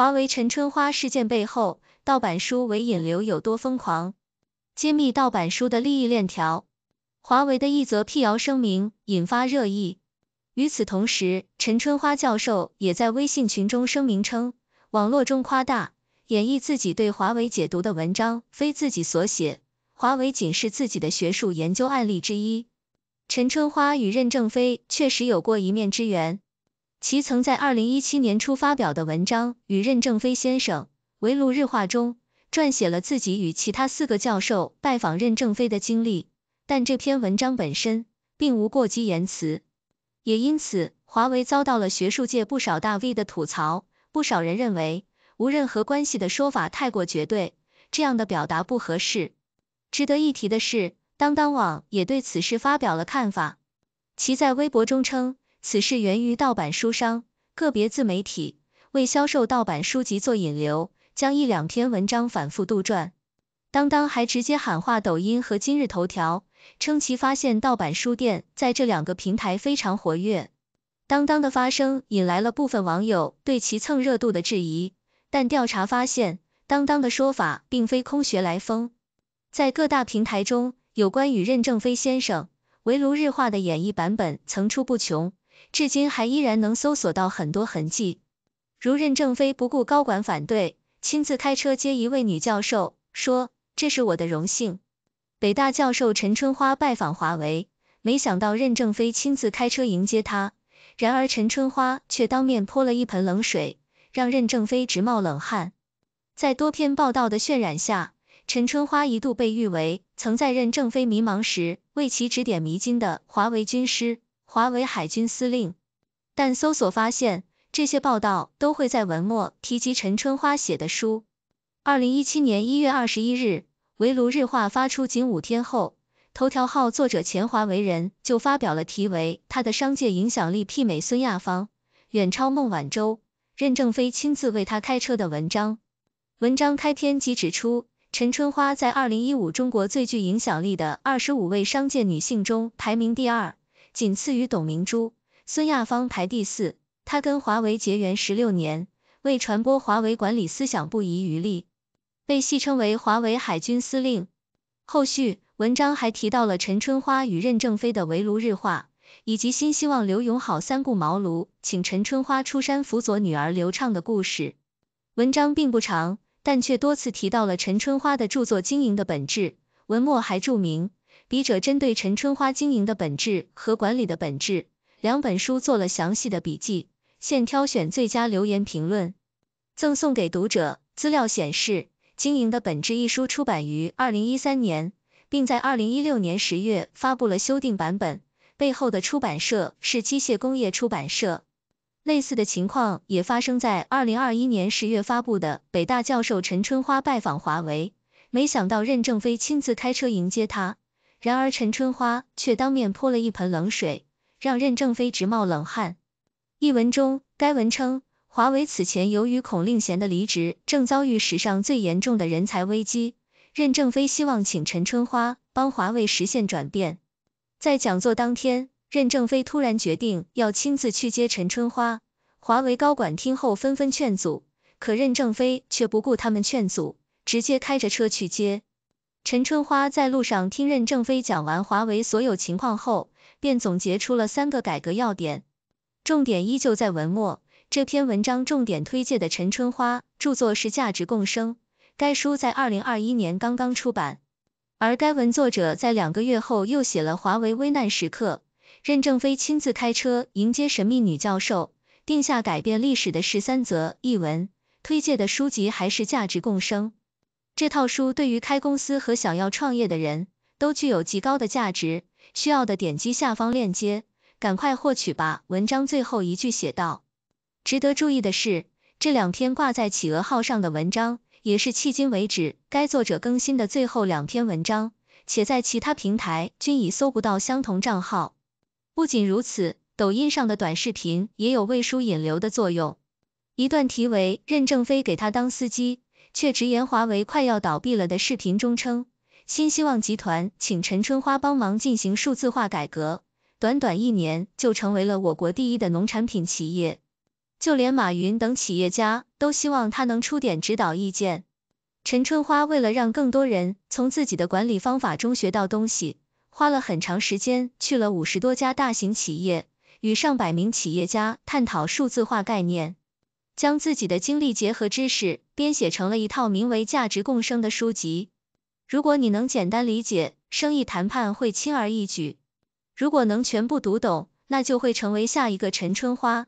华为陈春花事件背后，盗版书为引流有多疯狂？揭秘盗版书的利益链条。华为的一则辟谣声明引发热议。与此同时，陈春花教授也在微信群中声明称，网络中夸大演绎自己对华为解读的文章非自己所写，华为仅是自己的学术研究案例之一。陈春花与任正非确实有过一面之缘。其曾在二零一七年初发表的文章《与任正非先生围炉日话》中，撰写了自己与其他四个教授拜访任正非的经历，但这篇文章本身并无过激言辞，也因此华为遭到了学术界不少大 V 的吐槽。不少人认为“无任何关系”的说法太过绝对，这样的表达不合适。值得一提的是，当当网也对此事发表了看法，其在微博中称。此事源于盗版书商个别自媒体为销售盗版书籍做引流，将一两篇文章反复杜撰。当当还直接喊话抖音和今日头条，称其发现盗版书店在这两个平台非常活跃。当当的发声引来了部分网友对其蹭热度的质疑，但调查发现，当当的说法并非空穴来风。在各大平台中，有关与任正非先生、围炉日化的演绎版本层出不穷。至今还依然能搜索到很多痕迹，如任正非不顾高管反对，亲自开车接一位女教授，说这是我的荣幸。北大教授陈春花拜访华为，没想到任正非亲自开车迎接他，然而陈春花却当面泼了一盆冷水，让任正非直冒冷汗。在多篇报道的渲染下，陈春花一度被誉为曾在任正非迷茫时为其指点迷津的华为军师。华为海军司令，但搜索发现这些报道都会在文末提及陈春花写的书。二零一七年一月二十一日，围炉日话发出仅五天后，头条号作者钱华为人就发表了题为《他的商界影响力媲美孙亚芳，远超孟晚舟，任正非亲自为他开车》的文章。文章开篇即指出，陈春花在二零一五中国最具影响力的二十五位商界女性中排名第二。仅次于董明珠，孙亚芳排第四。他跟华为结缘十六年，为传播华为管理思想不遗余力，被戏称为华为海军司令。后续文章还提到了陈春花与任正非的围炉日话，以及新希望刘永好三顾茅庐请陈春花出山辅佐女儿刘畅的故事。文章并不长，但却多次提到了陈春花的著作《经营的本质》。文末还注明。笔者针对陈春花经营的本质和管理的本质两本书做了详细的笔记，现挑选最佳留言评论赠送给读者。资料显示，《经营的本质》一书出版于二零一三年，并在二零一六年十月发布了修订版本，背后的出版社是机械工业出版社。类似的情况也发生在二零二一年十月发布的《北大教授陈春花拜访华为》，没想到任正非亲自开车迎接他。然而陈春花却当面泼了一盆冷水，让任正非直冒冷汗。一文中，该文称，华为此前由于孔令贤的离职，正遭遇史上最严重的人才危机。任正非希望请陈春花帮华为实现转变。在讲座当天，任正非突然决定要亲自去接陈春花，华为高管听后纷纷劝阻，可任正非却不顾他们劝阻，直接开着车去接。陈春花在路上听任正非讲完华为所有情况后，便总结出了三个改革要点，重点依旧在文末。这篇文章重点推介的陈春花著作是《价值共生》，该书在二零二一年刚刚出版。而该文作者在两个月后又写了《华为危难时刻》，任正非亲自开车迎接神秘女教授，定下改变历史的十三则。译文推介的书籍还是《价值共生》。这套书对于开公司和想要创业的人都具有极高的价值，需要的点击下方链接，赶快获取吧。文章最后一句写道：“值得注意的是，这两篇挂在企鹅号上的文章，也是迄今为止该作者更新的最后两篇文章，且在其他平台均已搜不到相同账号。不仅如此，抖音上的短视频也有为书引流的作用。一段题为‘任正非给他当司机’。”却直言华为快要倒闭了的视频中称，新希望集团请陈春花帮忙进行数字化改革，短短一年就成为了我国第一的农产品企业，就连马云等企业家都希望他能出点指导意见。陈春花为了让更多人从自己的管理方法中学到东西，花了很长时间去了五十多家大型企业，与上百名企业家探讨数字化概念。将自己的经历结合知识，编写成了一套名为《价值共生》的书籍。如果你能简单理解，生意谈判会轻而易举；如果能全部读懂，那就会成为下一个陈春花。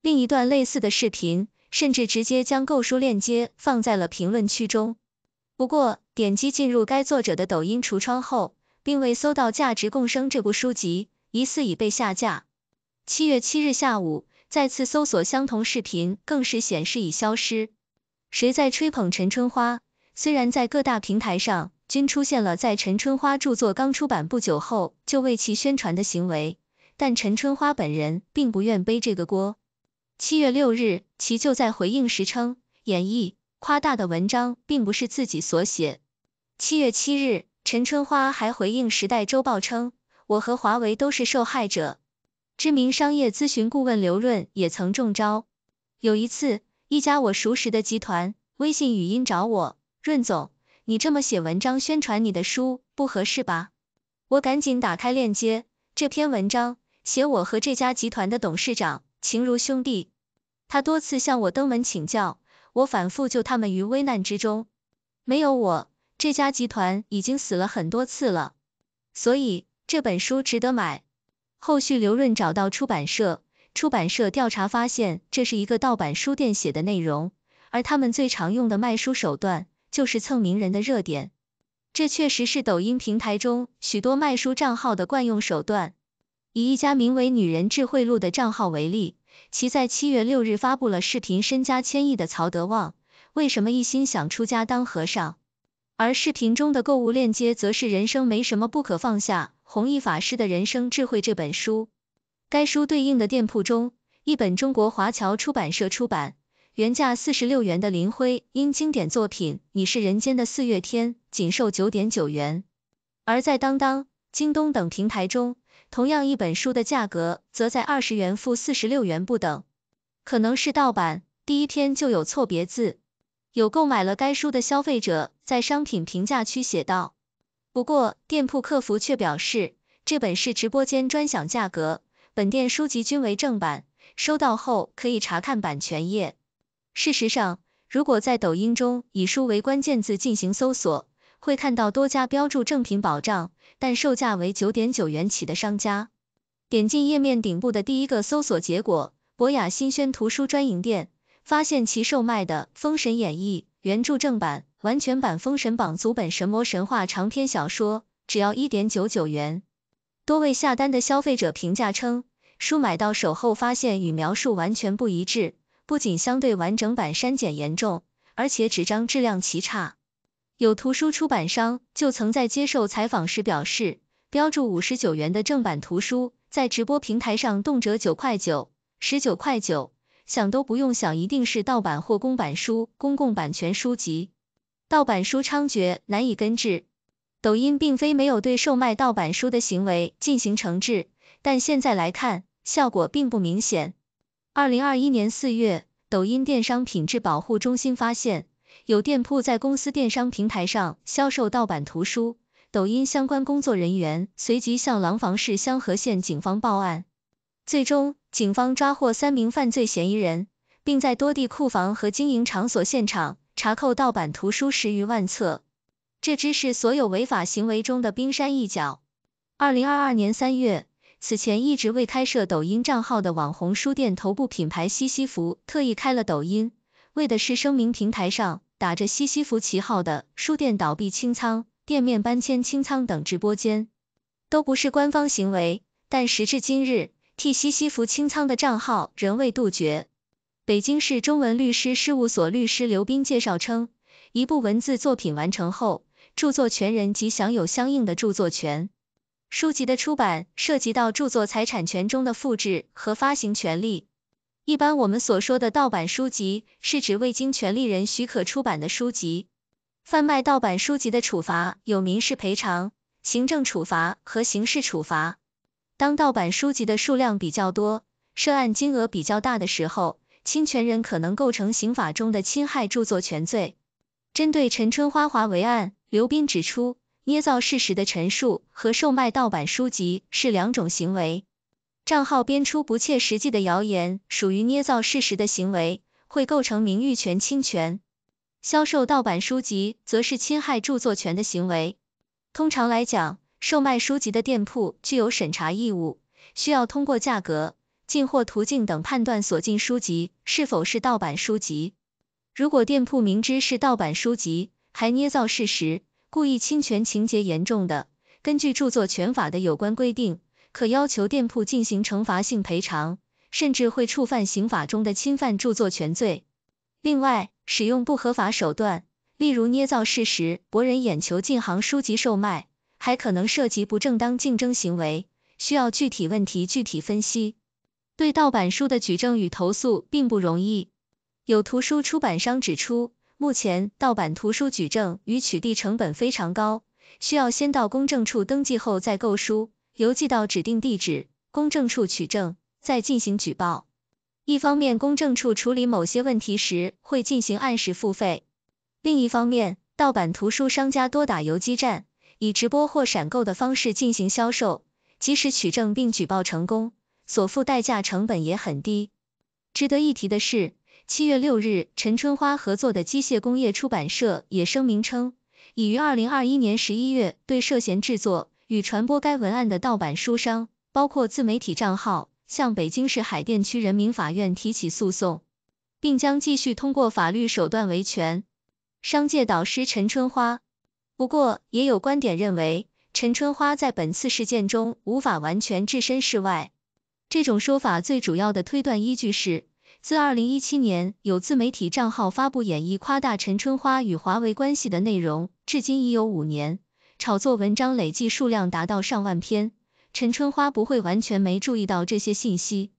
另一段类似的视频，甚至直接将购书链接放在了评论区中。不过，点击进入该作者的抖音橱窗后，并未搜到《价值共生》这部书籍，疑似已被下架。七月七日下午。再次搜索相同视频，更是显示已消失。谁在吹捧陈春花？虽然在各大平台上均出现了在陈春花著作刚出版不久后就为其宣传的行为，但陈春花本人并不愿背这个锅。七月六日，其就在回应时称，演绎夸大的文章并不是自己所写。七月七日，陈春花还回应《时代周报》称，我和华为都是受害者。知名商业咨询顾问刘润也曾中招。有一次，一家我熟识的集团微信语音找我：“润总，你这么写文章宣传你的书不合适吧？”我赶紧打开链接，这篇文章写我和这家集团的董事长情如兄弟，他多次向我登门请教，我反复救他们于危难之中，没有我，这家集团已经死了很多次了，所以这本书值得买。后续刘润找到出版社，出版社调查发现这是一个盗版书店写的内容，而他们最常用的卖书手段就是蹭名人的热点，这确实是抖音平台中许多卖书账号的惯用手段。以一家名为《女人智慧录》的账号为例，其在七月六日发布了视频《身家千亿的曹德旺为什么一心想出家当和尚》，而视频中的购物链接则是《人生没什么不可放下》。弘一法师的人生智慧这本书，该书对应的店铺中，一本中国华侨出版社出版，原价四十六元的林徽因经典作品《你是人间的四月天》，仅售九点九元；而在当当、京东等平台中，同样一本书的价格则在二十元负四十六元不等。可能是盗版，第一天就有错别字。有购买了该书的消费者在商品评价区写道。不过，店铺客服却表示，这本是直播间专享价格，本店书籍均为正版，收到后可以查看版权页。事实上，如果在抖音中以书为关键字进行搜索，会看到多家标注正品保障，但售价为九点九元起的商家。点进页面顶部的第一个搜索结果“博雅新轩图书专营店”，发现其售卖的《封神演义》原著正版。完全版《封神榜》足本《神魔神话》长篇小说，只要一点九九元。多位下单的消费者评价称，书买到手后发现与描述完全不一致，不仅相对完整版删减严重，而且纸张质量极差。有图书出版商就曾在接受采访时表示，标注五十九元的正版图书，在直播平台上动辄九块九、十九块九，想都不用想，一定是盗版或公版书、公共版权书籍。盗版书猖獗，难以根治。抖音并非没有对售卖盗版书的行为进行惩治，但现在来看效果并不明显。二零二一年四月，抖音电商品质保护中心发现有店铺在公司电商平台上销售盗版图书，抖音相关工作人员随即向廊坊市香河县警方报案，最终警方抓获三名犯罪嫌疑人，并在多地库房和经营场所现场。查扣盗版图书十余万册，这只是所有违法行为中的冰山一角。二零二二年三月，此前一直未开设抖音账号的网红书店头部品牌西西弗特意开了抖音，为的是声明平台上打着西西弗旗号的书店倒闭清仓、店面搬迁清仓等直播间都不是官方行为。但时至今日，替西西弗清仓的账号仍未杜绝。北京市中文律师事务所律师刘斌介绍称，一部文字作品完成后，著作权人即享有相应的著作权。书籍的出版涉及到著作财产权中的复制和发行权利。一般我们所说的盗版书籍，是指未经权利人许可出版的书籍。贩卖盗版书籍的处罚有民事赔偿、行政处罚和刑事处罚。当盗版书籍的数量比较多、涉案金额比较大的时候，侵权人可能构成刑法中的侵害著作权罪。针对陈春花华为案，刘斌指出，捏造事实的陈述和售卖盗版书籍是两种行为。账号编出不切实际的谣言属于捏造事实的行为，会构成名誉权侵权；销售盗版书籍则是侵害著作权的行为。通常来讲，售卖书籍的店铺具有审查义务，需要通过价格。进货途径等判断所进书籍是否是盗版书籍。如果店铺明知是盗版书籍还捏造事实，故意侵权情节严重的，根据著作权法的有关规定，可要求店铺进行惩罚性赔偿，甚至会触犯刑法中的侵犯著作权罪。另外，使用不合法手段，例如捏造事实博人眼球进行书籍售卖，还可能涉及不正当竞争行为，需要具体问题具体分析。对盗版书的举证与投诉并不容易。有图书出版商指出，目前盗版图书举证与取缔成本非常高，需要先到公证处登记后再购书，邮寄到指定地址，公证处取证，再进行举报。一方面，公证处处理某些问题时会进行按时付费；另一方面，盗版图书商家多打游击战，以直播或闪购的方式进行销售，及时取证并举报成功。所付代价成本也很低。值得一提的是，七月六日，陈春花合作的机械工业出版社也声明称，已于二零二一年十一月对涉嫌制作与传播该文案的盗版书商，包括自媒体账号，向北京市海淀区人民法院提起诉讼，并将继续通过法律手段维权。商界导师陈春花。不过，也有观点认为，陈春花在本次事件中无法完全置身事外。这种说法最主要的推断依据是，自二零一七年有自媒体账号发布演绎夸大陈春花与华为关系的内容，至今已有五年，炒作文章累计数量达到上万篇。陈春花不会完全没注意到这些信息，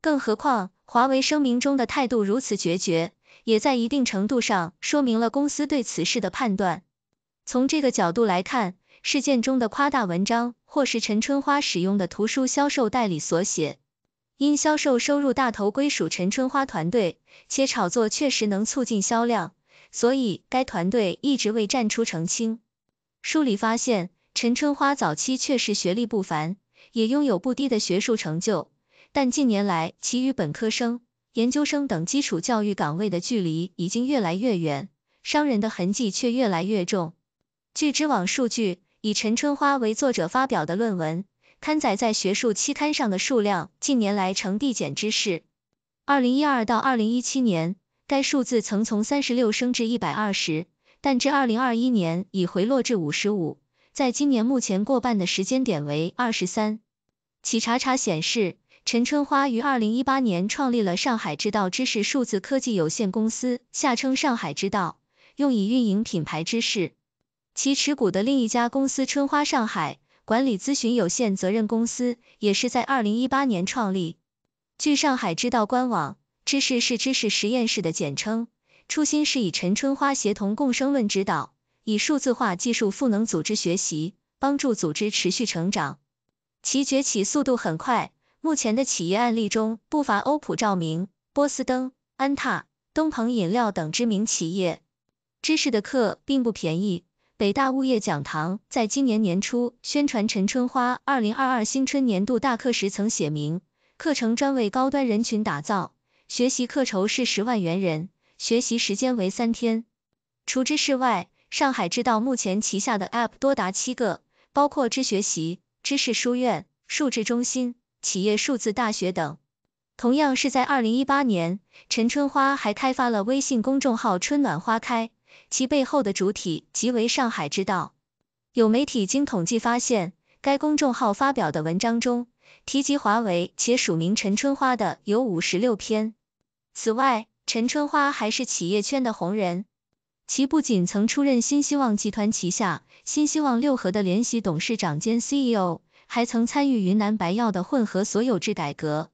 更何况华为声明中的态度如此决绝，也在一定程度上说明了公司对此事的判断。从这个角度来看。事件中的夸大文章，或是陈春花使用的图书销售代理所写。因销售收入大头归属陈春花团队，且炒作确实能促进销量，所以该团队一直未站出澄清。书里发现，陈春花早期确实学历不凡，也拥有不低的学术成就，但近年来其与本科生、研究生等基础教育岗位的距离已经越来越远，商人的痕迹却越来越重。据知网数据。以陈春花为作者发表的论文刊载在学术期刊上的数量，近年来呈递减之势。二零一二到二零一七年，该数字曾从三十六升至一百二十，但至二零二一年已回落至五十五，在今年目前过半的时间点为二十三。企查查显示，陈春花于二零一八年创立了上海之道知识数字科技有限公司，下称上海之道，用以运营品牌知识。其持股的另一家公司春花上海管理咨询有限责任公司也是在二零一八年创立。据上海知道官网，知识是知识实验室的简称，初心是以陈春花协同共生论指导，以数字化技术赋能组织学习，帮助组织持续成长。其崛起速度很快，目前的企业案例中不乏欧普照明、波司登、安踏、东鹏饮料等知名企业。知识的课并不便宜。北大物业讲堂在今年年初宣传陈春花二零二二新春年度大课时，曾写明课程专为高端人群打造，学习课酬是十万元人，学习时间为三天。除知识外，上海知道目前旗下的 App 多达七个，包括知学习、知识书院、数智中心、企业数字大学等。同样是在二零一八年，陈春花还开发了微信公众号“春暖花开”。其背后的主体即为上海之道。有媒体经统计发现，该公众号发表的文章中提及华为且署名陈春花的有五十六篇。此外，陈春花还是企业圈的红人，其不仅曾出任新希望集团旗下新希望六合的联席董事长兼 CEO，还曾参与云南白药的混合所有制改革，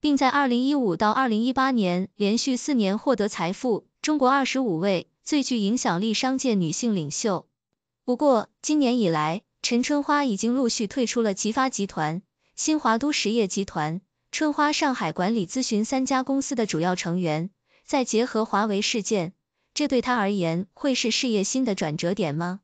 并在二零一五到二零一八年连续四年获得《财富》中国二十五位。最具影响力商界女性领袖。不过，今年以来，陈春花已经陆续退出了集发集团、新华都实业集团、春花上海管理咨询三家公司的主要成员。再结合华为事件，这对她而言会是事业新的转折点吗？